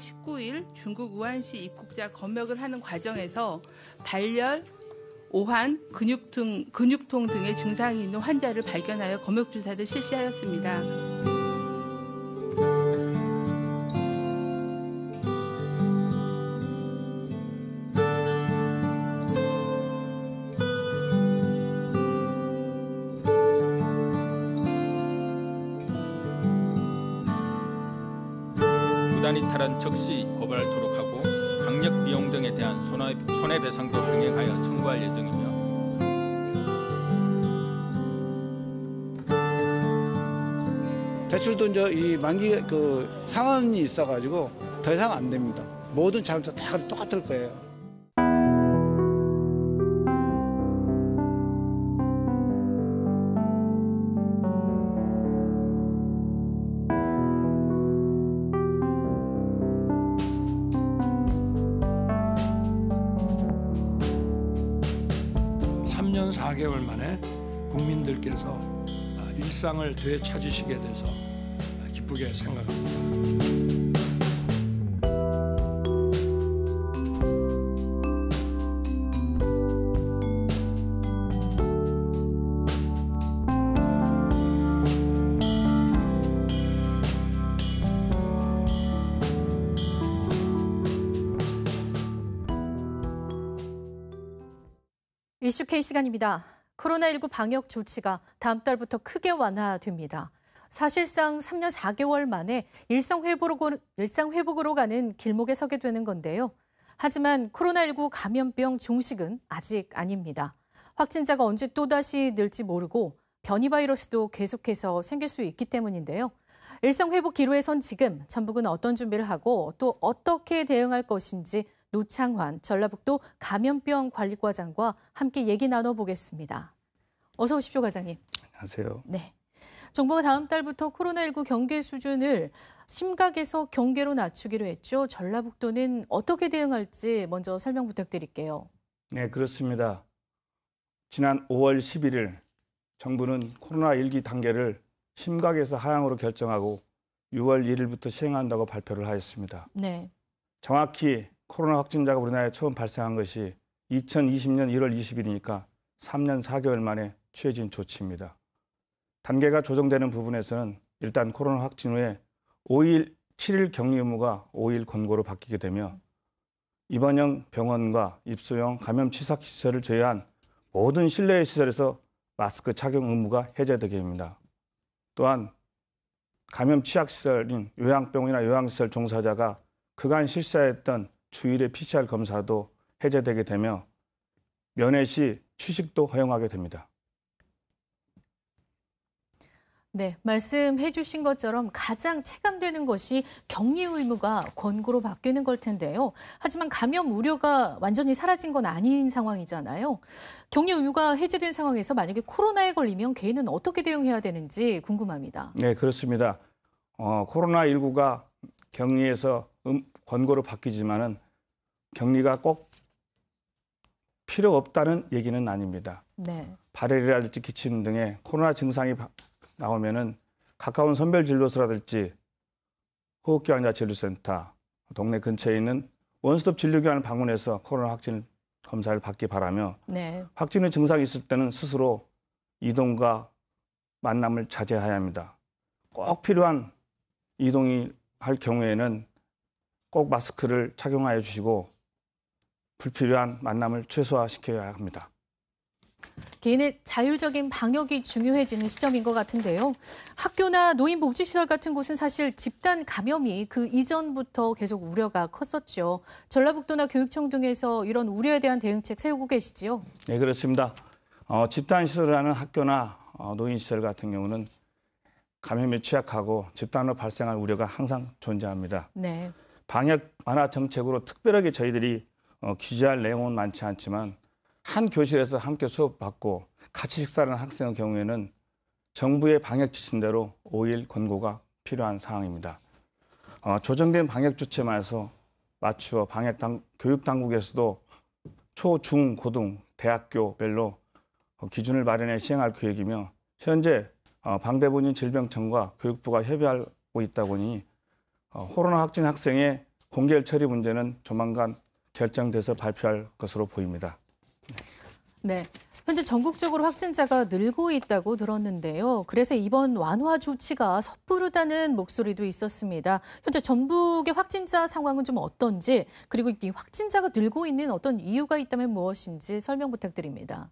19일 중국 우한시 입국자 검역을 하는 과정에서 발열, 오한, 근육통, 근육통 등의 증상이 있는 환자를 발견하여 검역 주사를 실시하였습니다. 재단이 탈한 적시고발도록 하고 강력 비용 등에 대한 손해배상도 병행하여 청구할 예정입니다. 대출도 이제 이 만기 그상환이 있어가지고 더 이상 안 됩니다. 모든 자동차 다 똑같을 거예요. 3년 4개월 만에 국민들께서 아, 일상을 되찾으시게 돼서 기쁘게 생각합니다. 이슈K 시간입니다. 코로나19 방역 조치가 다음 달부터 크게 완화됩니다. 사실상 3년 4개월 만에 일상 회복으로, 일상 회복으로 가는 길목에 서게 되는 건데요. 하지만 코로나19 감염병 종식은 아직 아닙니다. 확진자가 언제 또다시 늘지 모르고 변이 바이러스도 계속해서 생길 수 있기 때문인데요. 일상 회복 기로에 선 지금 전북은 어떤 준비를 하고 또 어떻게 대응할 것인지 노창환 전라북도 감염병 관리과장과 함께 얘기 나눠보겠습니다. 어서 오십시오, 과장님. 안녕하세요. 네. 정부가 다음 달부터 코로나19 경계 수준을 심각에서 경계로 낮추기로 했죠. 전라북도는 어떻게 대응할지 먼저 설명 부탁드릴게요. 네, 그렇습니다. 지난 5월 11일 정부는 코로나 1기 단계를 심각에서 하향으로 결정하고 6월 1일부터 시행한다고 발표를 하였습니다. 네. 정확히 코로나 확진자가 우리나라에 처음 발생한 것이 2020년 1월 20일이니까 3년 4개월 만에 취해진 조치입니다. 단계가 조정되는 부분에서는 일단 코로나 확진 후에 5일, 7일 격리 의무가 5일 권고로 바뀌게 되며 입원형 병원과 입소형 감염 치삭 시설을 제외한 모든 실내 시설에서 마스크 착용 의무가 해제되게 됩니다. 또한 감염 취약 시설인 요양병원이나 요양시설 종사자가 그간 실시했던 주일에 PCR 검사도 해제되게 되며 면회 시 취식도 허용하게 됩니다. 네, 말씀해 주신 것처럼 가장 체감되는 것이 격리 의무가 권고로 바뀌는 걸 텐데요. 하지만 감염 우려가 완전히 사라진 건 아닌 상황이잖아요. 격리 의무가 해제된 상황에서 만약에 코로나에 걸리면 개인은 어떻게 대응해야 되는지 궁금합니다. 네, 그렇습니다. 어, 코로나19가 격리에서 권고로 바뀌지만은 격리가 꼭 필요 없다는 얘기는 아닙니다. 네. 발열이라든지 기침 등의 코로나 증상이 나오면은 가까운 선별 진료소라든지 호흡기환자 진료센터, 동네 근처에 있는 원스톱 진료기관을 방문해서 코로나 확진 검사를 받기 바라며 네. 확진의 증상이 있을 때는 스스로 이동과 만남을 자제해야 합니다. 꼭 필요한 이동이 할 경우에는 꼭 마스크를 착용하여 주시고 불필요한 만남을 최소화시켜야 합니다. 개인의 자율적인 방역이 중요해지는 시점인 것 같은데요. 학교나 노인복지시설 같은 곳은 사실 집단 감염이 그 이전부터 계속 우려가 컸었죠. 전라북도나 교육청 등에서 이런 우려에 대한 대응책 세우고 계시지요? 네, 그렇습니다. 어, 집단시설이라는 학교나 어, 노인시설 같은 경우는 감염에 취약하고 집단으로 발생할 우려가 항상 존재합니다. 네. 방역 완화 정책으로 특별하게 저희들이 어, 규제할 내용은 많지 않지만 한 교실에서 함께 수업받고 같이 식사하는 학생의 경우에는 정부의 방역 지침대로 5일 권고가 필요한 상황입니다. 어, 조정된 방역 주체만해서 맞추어 방역 당, 교육 당국에서도 초, 중, 고등, 대학교별로 어, 기준을 마련해 시행할 계획이며 현재 어, 방대본인 질병청과 교육부가 협의하고 있다 보니 어, 코로나 확진 학생의 공개 처리 문제는 조만간 결정돼서 발표할 것으로 보입니다. 네. 현재 전국적으로 확진자가 늘고 있다고 들었는데요. 그래서 이번 완화 조치가 섣부르다는 목소리도 있었습니다. 현재 전북의 확진자 상황은 좀 어떤지, 그리고 이 확진자가 늘고 있는 어떤 이유가 있다면 무엇인지 설명 부탁드립니다.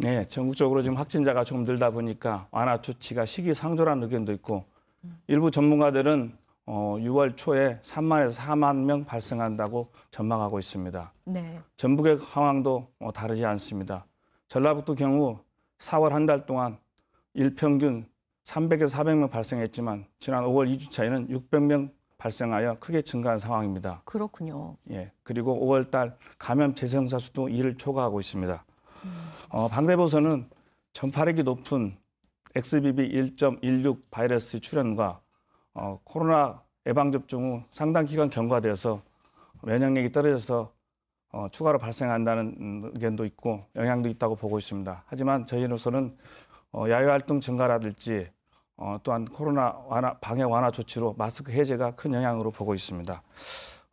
네, 전국적으로 지금 확진자가 좀 늘다 보니까 완화 조치가 시기상조라는 의견도 있고 음. 일부 전문가들은 어, 6월 초에 3만에서 4만 명 발생한다고 전망하고 있습니다. 네. 전북의 상황도 어, 다르지 않습니다. 전라북도 경우 4월 한 달 동안 일평균 300에서 400명 발생했지만 지난 5월 2주차에는 600명 발생하여 크게 증가한 상황입니다. 그렇군요. 예. 그리고 5월 달 감염 재생사 수도 2를 초과하고 있습니다. 음. 어, 방대보선은 전파력이 높은 XBB 1.16 바이러스의 출현과 어, 코로나 예방 접종 후 상당 기간 경과되어서 면역력이 떨어져서 어, 추가로 발생한다는 음, 의견도 있고 영향도 있다고 보고 있습니다. 하지만 저희로서는 어, 야외 활동 증가라든지 어, 또한 코로나 완화, 방역 완화 조치로 마스크 해제가 큰 영향으로 보고 있습니다.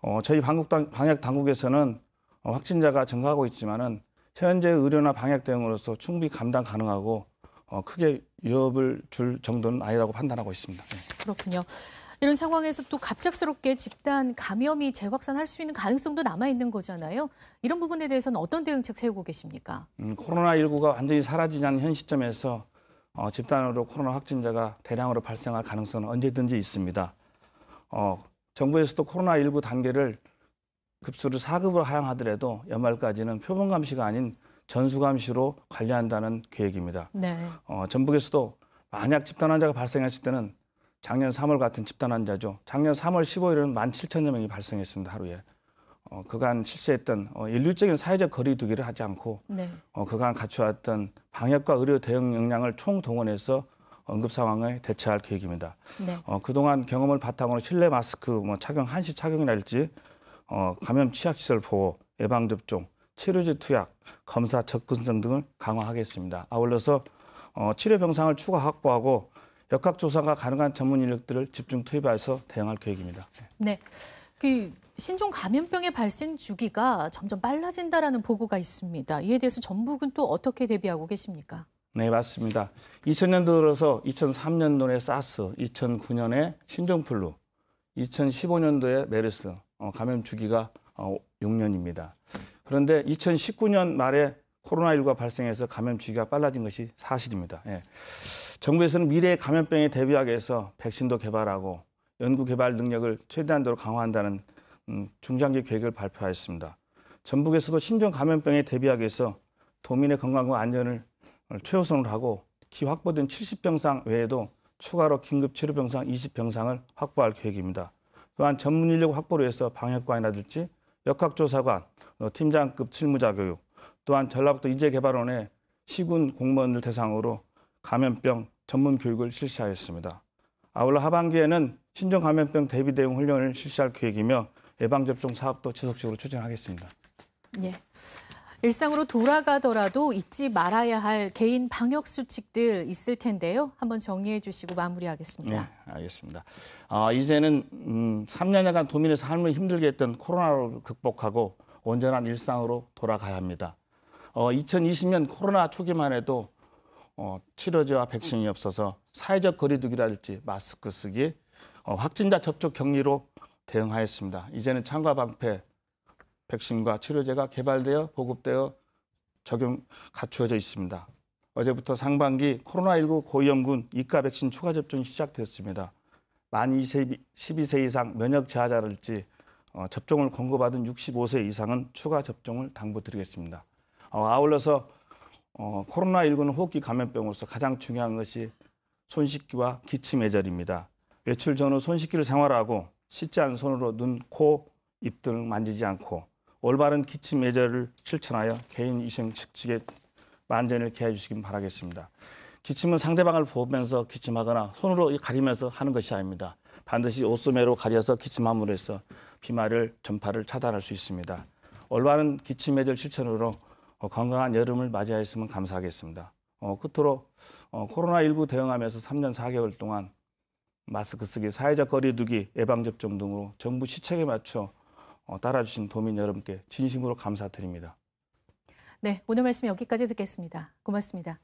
어, 저희 방국당, 방역 당국에서는 어, 확진자가 증가하고 있지만은 현재 의료나 방역 대응으로서 충분히 감당 가능하고 어, 크게 위협을 줄 정도는 아니라고 판단하고 있습니다. 네. 그렇군요. 이런 상황에서 또 갑작스럽게 집단 감염이 재확산할 수 있는 가능성도 남아 있는 거잖아요. 이런 부분에 대해서는 어떤 대응책 세우고 계십니까? 음, 코로나19가 완전히 사라지지 현 시점에서 어, 집단으로 코로나 확진자가 대량으로 발생할 가능성은 언제든지 있습니다. 어, 정부에서도 코로나19 단계를 급수를 4급으로 하향하더라도 연말까지는 표본 감시가 아닌 전수감시로 관리한다는 계획입니다. 네. 어, 전북에서도 만약 집단 환자가 발생했을 때는 작년 3월 같은 집단 환자죠. 작년 3월 15일은 17,000여 명이 발생했습니다. 하루에. 어, 그간 실시했던 어, 일률적인 사회적 거리두기를 하지 않고 네. 어, 그간 갖춰왔던 방역과 의료 대응 역량을 총 동원해서 응급 상황에 대처할 계획입니다. 네. 어, 그동안 경험을 바탕으로 실내 마스크 뭐 착용 한시 착용이랄지 어, 감염 취약 시설 보호, 예방 접종, 치료제 투약, 검사 접근성 등을 강화하겠습니다. 아울러서 어, 치료 병상을 추가 확보하고 역학조사가 가능한 전문 인력들을 집중 투입해서 대응할 계획입니다. 네. 그 신종 감염병의 발생 주기가 점점 빨라진다라는 보고가 있습니다. 이에 대해서 전북은 또 어떻게 대비하고 계십니까? 네, 맞습니다. 2000년도 들어서 2003년도에 사스, 2009년에 신종플루, 2015년도에 메르스 어, 감염 주기가 6년입니다. 어, 그런데 2019년 말에 코로나19가 발생해서 감염 주기가 빨라진 것이 사실입니다. 예. 정부에서는 미래의 감염병에 대비하기 위해서 백신도 개발하고 연구 개발 능력을 최대한도로 강화한다는 음, 중장기 계획을 발표하였습니다. 전북에서도 신종 감염병에 대비하기 위해서 도민의 건강과 안전을 최우선으로 하고 기 확보된 70병상 외에도 추가로 긴급 치료 병상 20병상을 확보할 계획입니다. 또한 전문 인력 확보를 위해서 방역관이라든지 역학조사관, 어, 팀장급 실무자 교육, 또한 전라북도 이재개발원의 시군 공무원을 대상으로 감염병 전문 교육을 실시하였습니다. 아울러 하반기에는 신종 감염병 대비 대응 훈련을 실시할 계획이며 예방접종 사업도 지속적으로 추진하겠습니다. 예. 일상으로 돌아가더라도 잊지 말아야 할 개인 방역 수칙들 있을 텐데요. 한번 정리해 주시고 마무리하겠습니다. 네, 알겠습니다. 아, 이제는 음, 3년간 도민의 삶을 힘들게 했던 코로나를 극복하고 온전한 일상으로 돌아가야 합니다. 어, 2020년 코로나 초기만 해도 어, 치료제와 백신이 없어서 사회적 거리두기랄지 마스크 쓰기, 어, 확진자 접촉 격리로 대응하였습니다. 이제는 창과 방패 백신과 치료제가 개발되어 보급되어 적용 갖추어져 있습니다. 어제부터 상반기 코로나19 고위험군 이가 백신 추가 접종이 시작되었습니다. 만 20, 12세 이상 면역 저하자를지 어, 접종을 권고받은 65세 이상은 추가 접종을 당부드리겠습니다. 어, 아울러서 어, 코로나19는 호흡기 감염병으로서 가장 중요한 것이 손씻기와 기침 예절입니다. 외출 전후 손씻기를 생활하고 씻지 않은 손으로 눈, 코, 입등 만지지 않고 올바른 기침 예절을 실천하여 개인 위생 측직에 만전을 기해 주시기 바라겠습니다. 기침은 상대방을 보면서 기침하거나 손으로 가리면서 하는 것이 아닙니다. 반드시 옷소매로 가려서 기침함으로 해서 비말을 전파를 차단할 수 있습니다. 올바른 기침 예절 실천으로 어, 건강한 여름을 맞이하였으면 감사하겠습니다. 어, 끝으로 어, 코로나19 대응하면서 3년 4개월 동안 마스크 쓰기, 사회적 거리두기, 예방접종 등으로 정부 시책에 맞춰 어, 따라주신 도민 여러분께 진심으로 감사드립니다. 네, 오늘 말씀 여기까지 듣겠습니다. 고맙습니다.